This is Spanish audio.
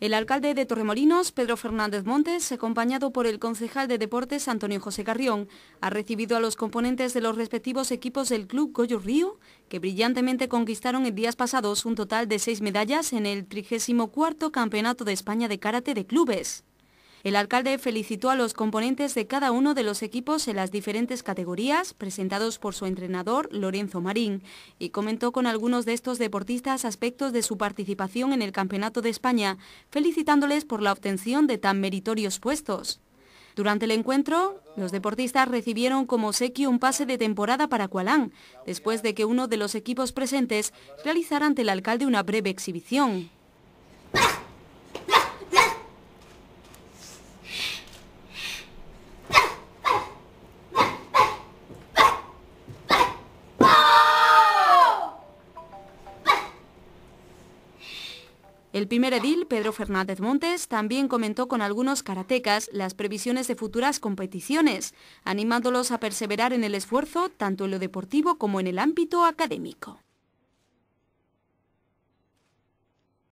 El alcalde de Torremolinos, Pedro Fernández Montes, acompañado por el concejal de Deportes, Antonio José Carrión, ha recibido a los componentes de los respectivos equipos del Club Goyo Río, que brillantemente conquistaron en días pasados un total de seis medallas en el 34 Campeonato de España de Karate de Clubes. El alcalde felicitó a los componentes de cada uno de los equipos en las diferentes categorías presentados por su entrenador Lorenzo Marín y comentó con algunos de estos deportistas aspectos de su participación en el Campeonato de España, felicitándoles por la obtención de tan meritorios puestos. Durante el encuentro, los deportistas recibieron como sequi un pase de temporada para Kualán, después de que uno de los equipos presentes realizara ante el alcalde una breve exhibición. El primer edil, Pedro Fernández Montes, también comentó con algunos karatecas las previsiones de futuras competiciones, animándolos a perseverar en el esfuerzo tanto en lo deportivo como en el ámbito académico.